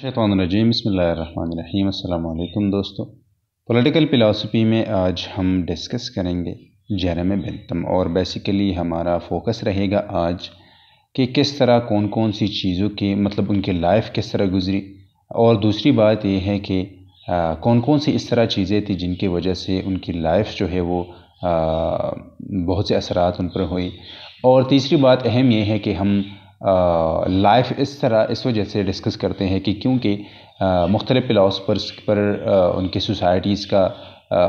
शैतान रजीम अल्लाम दोस्तों पॉलिटिकल फ़िलासफ़ी में आज हम डिस्कस करेंगे जेरमे बेंतम और बेसिकली हमारा फोकस रहेगा आज कि किस तरह कौन कौन सी चीज़ों की मतलब उनकी लाइफ किस तरह गुजरी और दूसरी बात यह है कि कौन कौन सी इस तरह चीज़ें थी जिनकी वजह से उनकी लाइफ जो है वो आ, बहुत से असरात उन पर हुई और तीसरी बात अहम यह है कि हम लाइफ इस तरह इस वजह से डिस्कस करते हैं कि क्योंकि मुख्तलिफ़ फ़िलासफ़र्स पर उनके सोसाइटीज़ का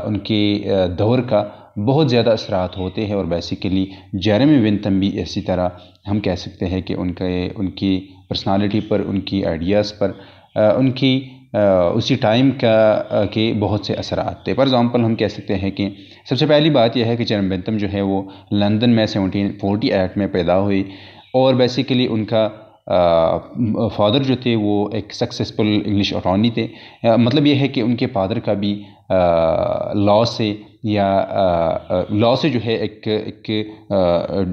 उनके दौर का बहुत ज़्यादा असरात होते हैं और बेसिकली जेरेमी विंतम भी इसी तरह हम कह सकते हैं कि उनके उनकी पर्सनालिटी पर उनकी आइडियाज़ पर उनकी उसी टाइम का के बहुत से असरात थे फॉर एग्ज़ाम्पल हम कह सकते हैं कि सबसे पहली बात यह है कि जैरम बेंतम जो है वो लंदन में सेवनटीन फोर्टी एट में पैदा हुई और बेसिकली उनका फादर जो थे वो एक सक्सेसफुल इंग्लिश अटॉर्नी थे आ, मतलब ये है कि उनके फादर का भी लॉ से या लॉ से जो है एक एक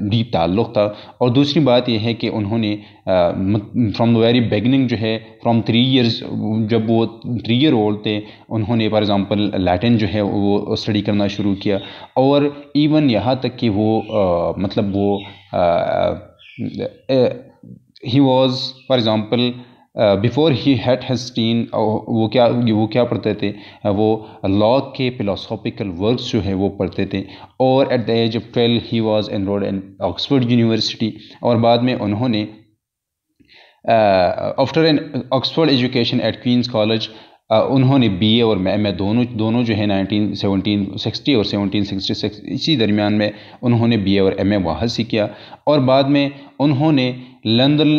डीप ताल्लुक़ था और दूसरी बात यह है कि उन्होंने फ्रॉम द वेरी बेगनिंग जो है फ्रॉम थ्री इयर्स जब वो थ्री ईयर ओल्ड थे उन्होंने फॉर एग्ज़ाम्पल लैटिन जो है वो स्टडी करना शुरू किया और इवन यहाँ तक कि वो आ, मतलब वो आ, he was for example before he हैट हेस्टीन वो क्या वो क्या पढ़ते थे uh, वो लॉ के फिलोसॉफिकल वर्क जो है वो पढ़ते थे और at the age of twelve he was enrolled in Oxford University और बाद में उन्होंने after an Oxford education at Queen's College उन्होंने बीए और एम ए दोनों दोनों जो है नाइनटीन सेवनटीन सिक्सटी और सेवनटीन सिक्सटी सिक्स इसी दरमियान में उन्होंने बीए और एम ए वहाँ से किया और बाद में उन्होंने लंदन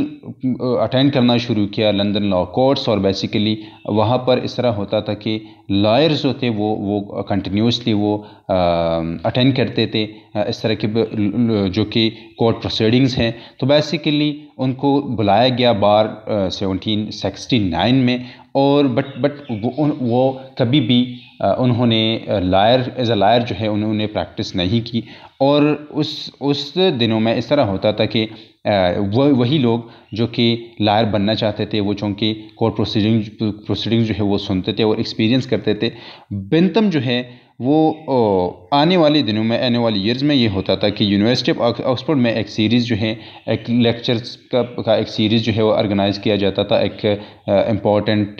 अटेंड करना शुरू किया लंदन लॉ कोर्ट्स और बेसिकली वहाँ पर इस तरह होता था कि लॉयर्स जो थे वो वो कंटिन्यूसली वो अटेंड करते थे इस तरह के जो कि कोर्ट प्रोसीडिंग्स हैं तो बेसिकली उनको बुलाया गया बार सेवनटीन सिक्सटी नाइन में और बट बट वो वो कभी भी उन्होंने लायर एज़ अ लायर जो है उन्होंने प्रैक्टिस नहीं की और उस उस दिनों में इस तरह होता था कि वो वही लोग जो कि लायर बनना चाहते थे वो चूँकि कोर्ट प्रोसीडिंग प्रोसीडिंग जो है वो सुनते थे और एक्सपीरियंस करते थे बिनतम जो है वो आने वाले दिनों में आने वाले ईयर्स में ये होता था कि यूनिवर्सिटी ऑफ ऑक्सफोर्ड में एक सीरीज़ जो है एक लेक्चर्स का, का एक सीरीज़ जो है वो ऑर्गेनाइज़ किया जाता था एक इम्पॉर्टेंट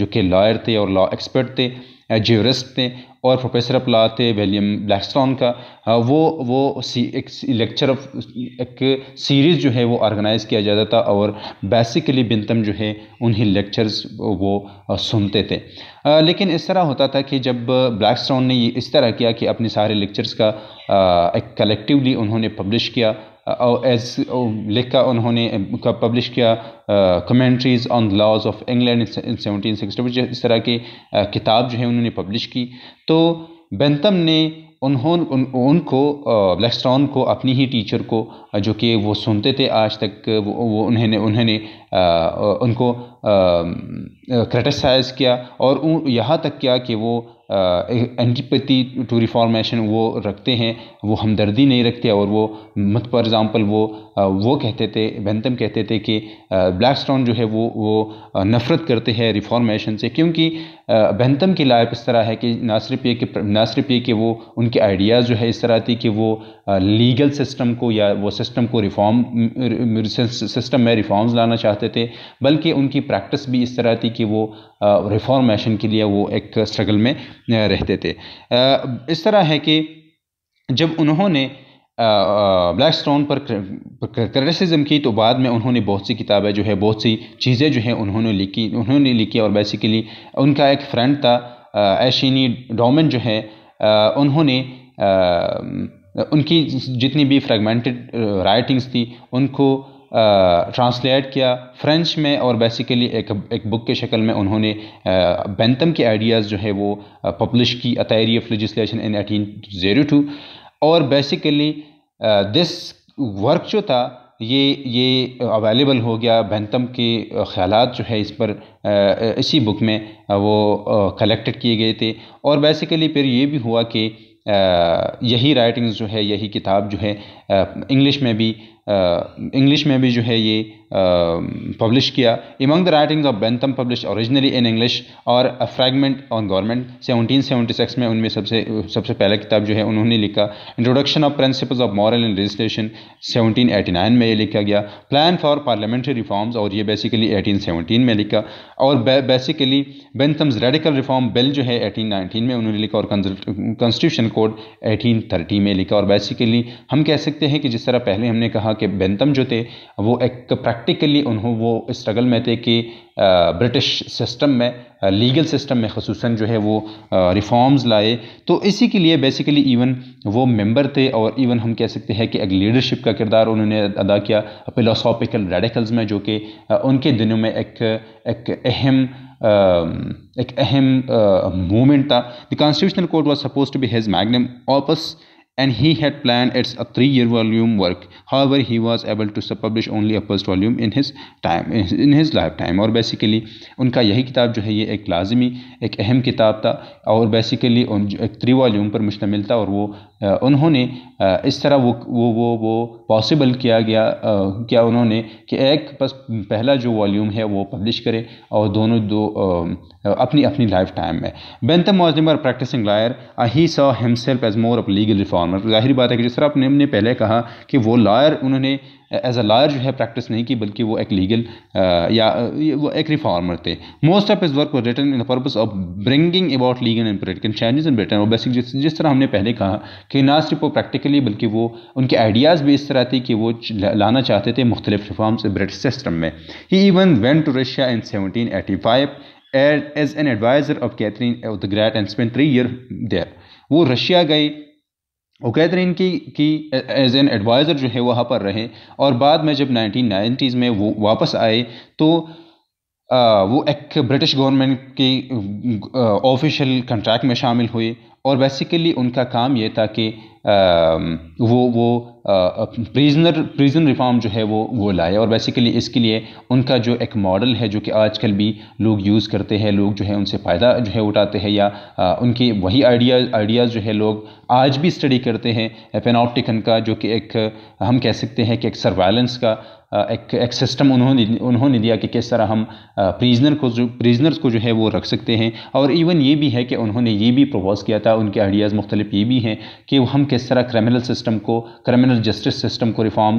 जो कि लॉयर थे और लॉ एक्सपर्ट थे जेवरस्ट थे और प्रोफेसर थे विलियम ब्लैकस्टोन का हाँ, वो वो सी एक लेक्चर ऑफ एक सीरीज़ जो है वो ऑर्गेनाइज़ किया जाता था और बेसिकली बिनतम जो है उन्हीं लेक्चर्स वो सुनते थे लेकिन इस तरह होता था कि जब ब्लैकस्टोन ने ये इस तरह किया कि अपने सारे लेक्चर्स का एक कलेक्टिवली उन्होंने पब्लिश किया एज लिखा उन्होंने पब्लिश किया commentaries on laws of England in seventeen sixty इस तरह की किताब जो है उन्होंने पब्लिश की तो बेंतम ने उन्होंने उन, उनको ब्लैकस्टोन को अपनी ही टीचर को जो कि वो सुनते थे आज तक वो, वो उन्होंने उन्होंने उनको क्रिटिसाइज़ किया और यहाँ तक किया कि वो एंटीपति टू रिफॉर्मेशन वो रखते हैं वो हमदर्दी नहीं रखते और वो मत फॉर एग्ज़ाम्पल वो वो कहते थे बेंतम कहते थे कि ब्लैक स्टोन जो है वो वो नफ़रत करते हैं रिफॉर्मेशन से क्योंकि बेंतम की लाइफ इस तरह है कि ना सिर्फ ये कि ना सिर्फ ये कि वो उनके आइडियाज़ जो है इस तरह थी कि वो लीगल सिस्टम को या वो सिस्टम को रिफॉर्म सिस्टम में रिफॉर्म्स लाना चाहते थे बल्कि उनकी प्रैक्टिस भी इस तरह थी कि वो रिफॉर्मेशन के लिए वो एक स्ट्रगल में रहते थे इस तरह है कि जब उन्होंने ब्लैक स्टोन पर क्रिटिसिज्म की तो बाद में उन्होंने बहुत सी किताबें जो है बहुत सी चीज़ें जो हैं उन्होंने लिखी उन्होंने लिखी और बेसिकली उनका एक फ्रेंड था एशिनी डोमिन जो है आ, उन्होंने आ, उनकी जितनी भी फ्रेगमेंटेड राइटिंग्स थी उनको ट्रांसलेट किया फ्रेंच में और बेसिकली एक एक बुक के शक्ल में उन्होंने बैंतम के आइडियाज़ जो है वो पब्लिश की अतरी of legislation in eighteen zero two और बेसिकली दिस वर्क जो था ये ये अवेलेबल हो गया बैंतम के ख्याल जो है इस पर इसी बुक में वो कलेक्टेड किए गए थे और बेसिकली फिर ये भी हुआ कि यही राइटिंग्स जो है यही किताब जो है इंग्लिश में भी इंग्लिश में भी जो है ये पब्लिश um, किया among the writing of Bentham publish originally in English और अ फ्रैगमेंट ऑन गवर्नमेंट 1776 में उनमें सबसे सबसे पहला किताब जो है उन्होंने लिखा introduction of principles of moral and एटी 1789 में ये लिखा गया प्लान फॉर पार्लियामेंट्री रिफॉर्म्स और ये बेसिकली 1817 में लिखा और basically Bentham's radical reform bill जो है नाइनटीन में उन्होंने लिखा और कॉन्स्टिट्यूशन कोड थर्टी में लिखा और बेसिकली हम कह सकते हैं कि जिस तरह पहले हमने कहा कि बेंथम जो थे वो एक प्रैक्टिस प्रैक्टिकली उन्हों वो स्ट्रगल में थे कि ब्रिटिश सिस्टम में लीगल सिस्टम में खसूस जो है वो रिफॉर्म्स लाए तो इसी के लिए बेसिकली इवन वो मेंबर थे और इवन हम कह सकते हैं कि एक लीडरशिप का किरदार उन्होंने अदा किया फिलोसॉफिकल रेडिकल्स में जो कि उनके दिनों में एक एक अहम एक अहम मूवमेंट था the constitutional court was suppose to be his magnum opus and he had planned its a three-year volume work. However, he was able to publish only a first volume in his time in his lifetime. or basically unka yahi kitab jo hai ye ek लाजमी ek aham kitab tha aur basically un ek three volume par mushtamil tha aur wo उन्होंने इस तरह वो वो वो वो possible किया गया क्या उन्होंने कि एक बस पहला जो वॉल्यूम है वो पब्लिश करें और दोनों दो अपनी अपनी लाइफ टाइम में बेंथम वॉज और practising lawyer he saw himself as more of legal reformer जाहिर बात है कि जिस तरह आपने पहले कहा कि वो लायर उन्होंने एज अ लॉयर जो है प्रैक्टिस नहीं की बल्कि वो एक लीगल या वो एक रिफॉर्मर थे most of his work written in the purpose of bringing about legal and political changes in Britain और बेसिक जिस, जिस तरह हमने पहले कहा कि ना सिर्फ वो प्रैक्टिकली बल्कि वो उनके आइडियाज़ भी इस तरह थे कि वो लाना चाहते थे मुख्तलिफ रिफॉर्म्स ब्रिटिश सिस्टम में he even went to Russia in seventeen eighty five as an adviser of Catherine the Great and spend three year there वो रशिया गए वो कहते हैं इनकी कि एज एन एडवाइज़र जो है वहाँ पर रहे और बाद में जब नाइनटीन नाइन्टीज़ में वो वापस आए तो आ, वो एक ब्रिटिश गवर्नमेंट के ऑफिशियल कंट्रैक्ट में शामिल हुए और बेसिकली उनका काम ये था कि Um, वो वो प्रिजनर प्रिजन रिफॉर्म जो है वो वो लाए और बेसिकली इसके लिए उनका जो एक मॉडल है जो कि आजकल भी लोग यूज़ करते हैं लोग जो है उनसे फ़ायदा जो है उठाते हैं या आ, uh, उनके वही आइडिया आइडियाज़ जो है लोग आज भी स्टडी करते हैं पेनाप्टिकन का जो कि एक हम कह सकते हैं कि एक सर्वाइलेंस का uh, एक एक सिस्टम उन्होंने उन्होंने दिया कि किस तरह हम प्रिजनर uh, को जो प्रिजनर्स को जो है वो रख सकते हैं और इवन ये भी है कि उन्होंने ये भी प्रपोज़ किया था उनके आइडियाज़ मुख्तलिफ ये भी हैं कि हम किस तरह क्रिमिनल सिस्टम को क्रिमिनल जस्टिस सिस्टम को रिफॉर्म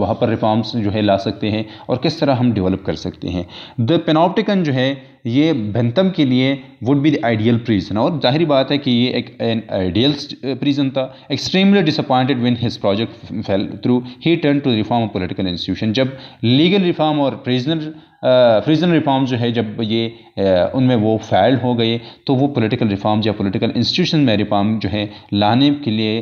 वहाँ पर रिफॉर्म्स जो है ला सकते हैं और किस तरह हम डेवलप कर सकते हैं द पेनाप्टिकन जो है ये भंतम के लिए would be the ideal prison और जाहिर बात है कि ये एक आइडियल प्रिजन था extremely disappointed when his project fail through he turn to reform political political institution जब लीगल रिफॉर्म और प्रिजनर फ्रीजन रिफॉर्म जो है जब ये उनमें वो फैल हो गए तो वो पॉलिटिकल रिफॉर्म्स या पॉलिटिकल इंस्टीट्यूशन में रिफॉर्म जो है लाने के लिए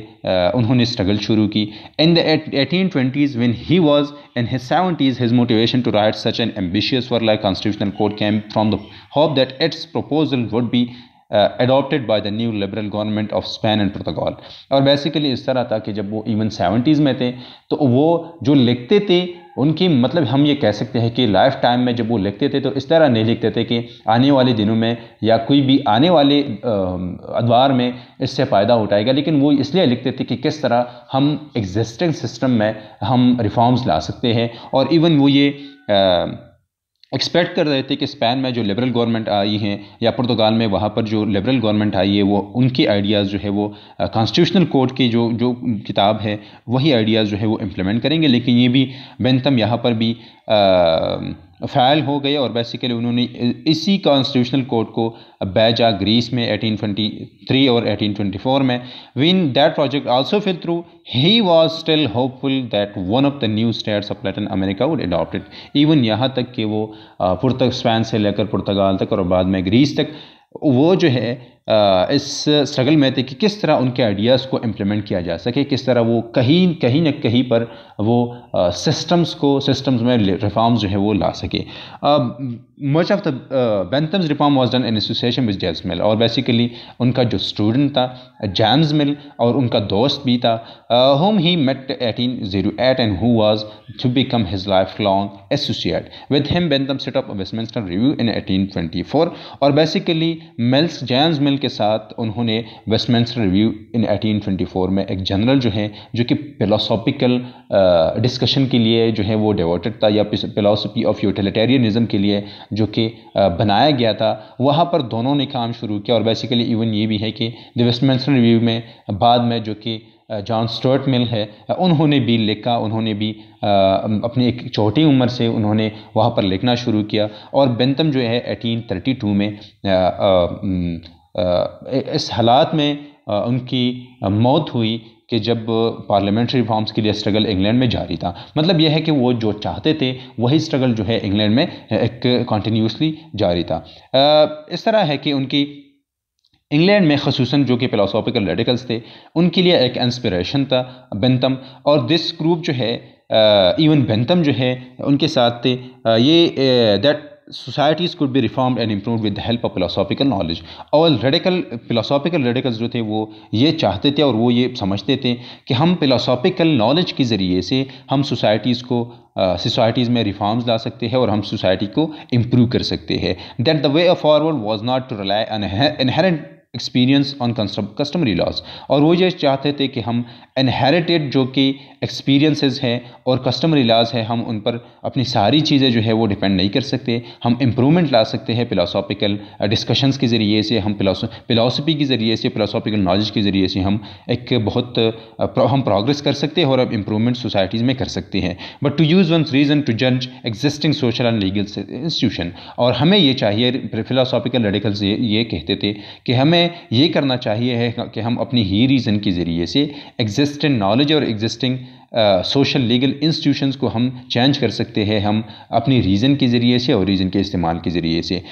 उन्होंने स्ट्रगल शुरू की in the eighteen twenties when he was in his seventies his motivation to write such an ambitious for like constitutional court came from the hope that its proposal would be adopted by the new liberal government of Spain and Portugal और basically इस तरह था कि जब वो even seventies में थे तो वो जो लिखते थे उनकी मतलब हम ये कह सकते हैं कि लाइफ टाइम में जब वो लिखते थे तो इस तरह नहीं लिखते थे कि आने वाले दिनों में या कोई भी आने वाले अदवार में इससे फ़ायदा उठाएगा लेकिन वो इसलिए लिखते थे कि किस तरह हम एग्जिस्टिंग सिस्टम में हम रिफॉर्म्स ला सकते हैं और इवन वो ये आ, एक्सपेक्ट कर रहे थे कि स्पेन में जो लिबरल गवर्नमेंट आई है या पुर्तगाल में वहाँ पर जो लिबरल गवर्नमेंट आई है वो उनके आइडियाज़ जो है वो कॉन्स्टिट्यूशनल कोर्ट की जो जो किताब है वही आइडियाज़ जो है वो इम्प्लीमेंट करेंगे लेकिन ये भी बेंथम यहाँ पर भी आ, फ़ैल हो गए और बेसिकली उन्होंने इसी कॉन्स्टिट्यूशनल कोर्ट को बैजा ग्रीस में 1823 और 1824 में when that project also fell through he was still hopeful that one of the new states of Latin America would adopted even यहाँ तक कि वो पुर्तग स्पेन से लेकर पुर्तगाल तक और बाद में ग्रीस तक वो जो है इस स्ट्रगल में थे कि किस तरह उनके आइडियाज़ को इम्प्लीमेंट किया जा सके किस तरह वो कहीं कहीं न कहीं पर वो सिस्टम्स को सिस्टम्स में रिफॉर्म्स जो है वो ला सके much of the Bentham's reform was done in association with James Mill और बेसिकली उनका जो स्टूडेंट था जैम्स मिल और उनका दोस्त भी था whom he met eighteen zero eight and who was to become his life long associate with him Bentham set up Westminster Review in eighteen twenty four और बेसिकली मिल्स जैम्स मिल के साथ उन्होंने Westminster Review इन 1824 में एक general जो है जो कि फिलोसॉफिकल डिस्कशन के लिए जो है वो डिवोटेड था या फिलोसफी ऑफ यूटिलिटेरियनिज्म के लिए जो कि बनाया गया था वहाँ पर दोनों ने काम शुरू किया और बेसिकली इवन ये भी है कि द वेस्टमिंस्टर रिव्यू में बाद में जो कि जॉन स्टर्ट मिल है उन्होंने भी लिखा उन्होंने भी अपनी एक छोटी उम्र से उन्होंने वहाँ पर लिखना शुरू किया और बेंतम जो है 1832 में इस हालात में उनकी मौत हुई कि जब पार्लियामेंट्री रिफॉर्म्स के लिए स्ट्रगल इंग्लैंड में जारी था मतलब यह है कि वो जो चाहते थे वही स्ट्रगल जो है इंग्लैंड में एक कॉन्टीन्यूसली जारी था इस तरह है कि उनकी इंग्लैंड में खसूस जो कि फ़िलासॉफिकल रेडिकल्स थे उनके लिए एक इंस्पिरेशन था बेंतम और दिस ग्रुप जो है इवन बेंतम जो है उनके साथ थे ये that societies could be reform and improve with help of philosophical knowledge और रेडिकल फिलोसॉफिकल रेडिकल जो थे वो ये चाहते थे और वो ये समझते थे कि हम फिलोसॉफिकल नॉलेज के ज़रिए से हम सोसाइटीज़ को सोसाइटीज़ में रिफॉर्म्स ला सकते हैं और हम सोसाइटी को इम्प्रूव कर सकते हैं that the way of forward was not to rely inherent experience on customary laws और वो ये चाहते थे कि हम इनहेरिटेड जो कि एक्सपीरियंसेस हैं और कस्टमरी लॉस है हम उन पर अपनी सारी चीज़ें जो है वो डिपेंड नहीं कर सकते हम इम्प्रूवमेंट ला सकते हैं फिलासॉफिकल डिस्कशंस uh, के ज़रिए से हम फिलासफी के ज़रिए से फिलासॉफिकल नॉलेज के ज़रिए से हम एक बहुत uh, हम प्रोग्रेस कर सकते हैं और अब इम्प्रूवमेंट सोसाइटीज़ में कर सकते हैं but to use one reason to जज existing social and legal institution और हमें ये चाहिए फिलासॉफिकल रेडिकल ये कहते थे कि हमें हमें ये करना चाहिए है कि हम अपनी ही रीज़न के ज़रिए से एग्जिस्टिंग नॉलेज और एग्जिस्टिंग सोशल लीगल इंस्टीट्यूशंस को हम चेंज कर सकते हैं हम अपनी रीज़न के ज़रिए से और रीज़न के इस्तेमाल के ज़रिए से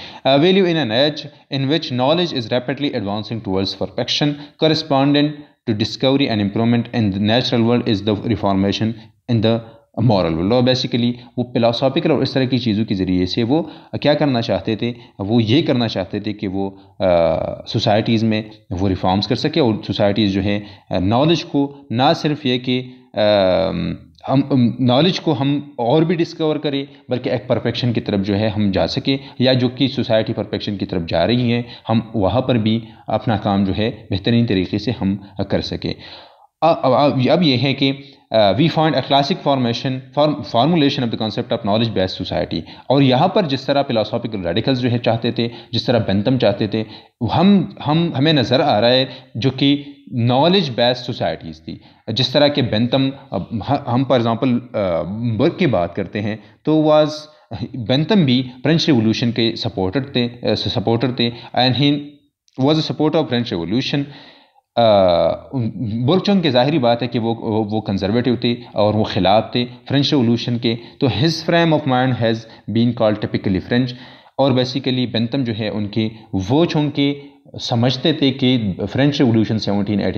value in an age in which knowledge is rapidly advancing towards perfection correspondent to discovery and improvement in the natural world is the reformation in the moral law basically वो फिलासॉफिकल और इस तरह की चीज़ों के ज़रिए से वो क्या करना चाहते थे वो ये करना चाहते थे कि वो सोसाइटीज़ में वो रिफॉर्म्स कर सके और सोसाइटीज़ जो है नॉलेज को ना सिर्फ ये कि हम नॉलेज को हम और भी डिस्कवर करें बल्कि एक परफेक्शन की तरफ जो है हम जा सकें या जो कि सोसाइटी परफेक्शन की तरफ जा रही है हम वहाँ पर भी अपना काम जो है बेहतरीन तरीके से हम कर सकें अब ये है कि uh, we find a classic formation form, formulation of the concept of knowledge based society aur yahan par jis tarah philosophical radicals jo hai chahte the jis tarah bentham chahte the hum hum hame nazar aa raha hai jo ki knowledge based societies थी जिस तरह के बेंतम हम for example work की बात करते हैं तो वाज बेंतम भी फ्रेंच रिवॉल्यूशन के सपोर्टर थे सपोर्टर थे and he was a supporter of French revolution बुर्चुंग की ज़ाहरी बात है कि वो वो कंजर्वेटिव थे और वो खिलाफ थे फ्रेंच रेवोल्यूशन के तो his frame of mind has been called typically French और बेसिकली बेंतम जो है उनके वो चूँकि समझते थे कि फ्रेंच रेवोल्यूशन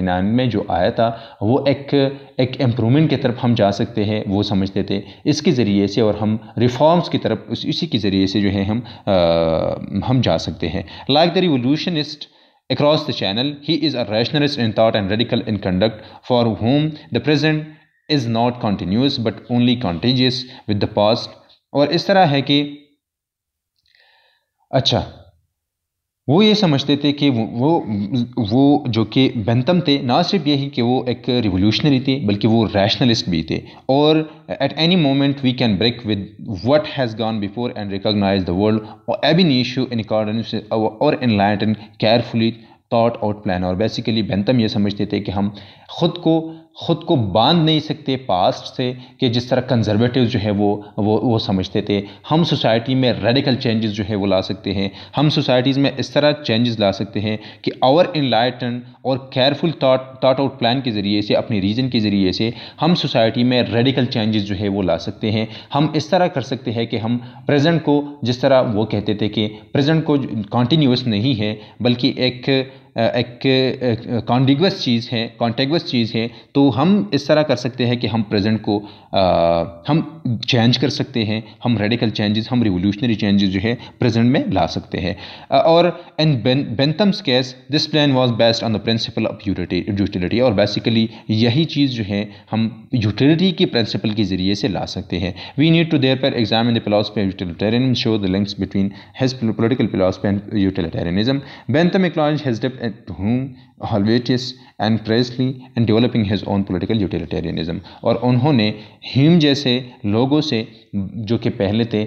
नाइन में जो आया था वो एक एक इम्प्रूवमेंट की तरफ हम जा सकते हैं वो समझते थे इसके ज़रिए से और हम रिफॉर्म्स की तरफ उस इसी के ज़रिए से जो है हम आ, हम जा सकते हैं like the revolutionist Across the channel, he is a rationalist in thought and radical in conduct, for whom the present is not continuous but only contagious with the past. Or is तरह है कि अच्छा वो ये समझते थे कि वो वो जो कि बेंतम थे ना सिर्फ यही कि वो एक रिवोल्यूशनरी थे बल्कि वो रैशनलिस्ट भी थे और at any moment we can break with what has gone before and recognise the world और एबिन इशू इन अकॉर्डेंस और in light and carefully thought out plan और बेसिकली बेंतम ये समझते थे कि हम खुद को ख़ुद को बांध नहीं सकते पास्ट से कि जिस तरह कंजर्वेटिव जो है वो वो वो समझते थे हम सोसाइटी में रेडिकल चेंजेस जो है वो ला सकते हैं हम सोसाइटीज़ में इस तरह चेंजेस ला सकते हैं कि आवर इनलाइटन और careful thought thought out plan के ज़रिए से अपने रीजन के ज़रिए से हम सोसाइटी में रेडिकल चेंजेस जो है वो ला सकते हैं हम इस तरह कर सकते हैं कि हम प्रजेंट को जिस तरह वो कहते थे कि प्रेजेंट को कॉन्टीन्यूस नहीं है बल्कि एक एक कॉन्डिगस चीज़ है कॉन्टेगस चीज़ है तो हम इस तरह कर सकते हैं कि हम प्रेजेंट को आ, हम चेंज कर सकते हैं हम रेडिकल चेंजेस हम रिवोल्यूशनरी चेंजेस जो है प्रेजेंट में ला सकते हैं और in Bentham's case this plan was based on the principle of utility और बेसिकली यही चीज़ जो है हम यूटिलिटी के प्रिंसिपल के ज़रिए से ला सकते हैं we need to therefore examine the of utilitarian show the links between his political philosophy and utilitarianism Bentham acknowledge his डिप्ट to whom Helvetius and Presley and developing his own political utilitarianism और उन्होंने him जैसे लोगों से जो कि पहले थे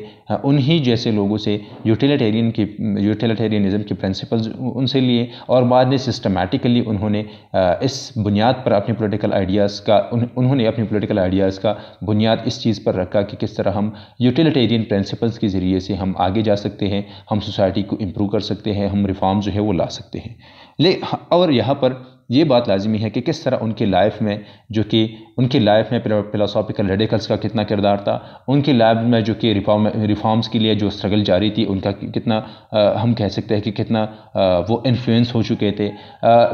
उन्हीं जैसे लोगों से यूटिलिटेरियन की यूटिलिटेरियनिज्म के प्रिंसिपल्स उनसे लिए और बाद में सिस्टमेटिकली उन्होंने इस बुनियाद पर अपने पॉलिटिकल आइडियाज़ का उन, उन्होंने अपने पॉलिटिकल आइडियाज़ का बुनियाद इस चीज़ पर रखा कि किस तरह हम यूटिलिटेरियन प्रिंसिपल्स के ज़रिए से हम आगे जा सकते हैं हम सोसाइटी को इम्प्रूव कर सकते हैं हम रिफॉर्म जो है वो ला सकते हैं ले और यहाँ पर ये बात लाजमी है कि किस तरह उनकी लाइफ में जो कि उनकी लाइफ में फिलासॉफिकल रेडिकल्स का कितना किरदार था उनकी लाइफ में जो कि रिफॉर्म रिफॉर्म्स के लिए जो स्ट्रगल जारी थी उनका कितना आ, हम कह सकते हैं कि कितना आ, वो इन्फ्लुएंस हो चुके थे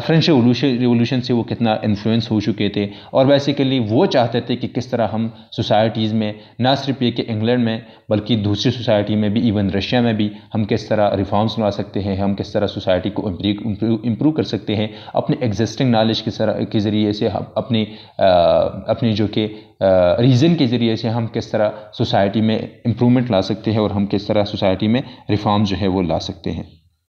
फ्रेंच रिवोल्यूशन से वो कितना इन्फ्लुएंस हो चुके थे और बेसिकली वो चाहते थे कि किस तरह हम सोसाइटीज़ में ना सिर्फ ये कि इंग्लैंड में बल्कि दूसरी सोसाइटी में भी इवन रशिया में भी हम किस तरह रिफॉर्म्स ला सकते हैं हम किस तरह सोसाइटी को इम्प्रूव कर सकते हैं अपने एग्जिस्टिंग नॉलेज के ज़रिए से अपनी अपनी जो कि रीज़न के ज़रिए से हम किस तरह सोसाइटी में इम्प्रूवमेंट ला सकते हैं और हम किस तरह सोसाइटी में रिफ़ॉर्म जो है वो ला सकते हैं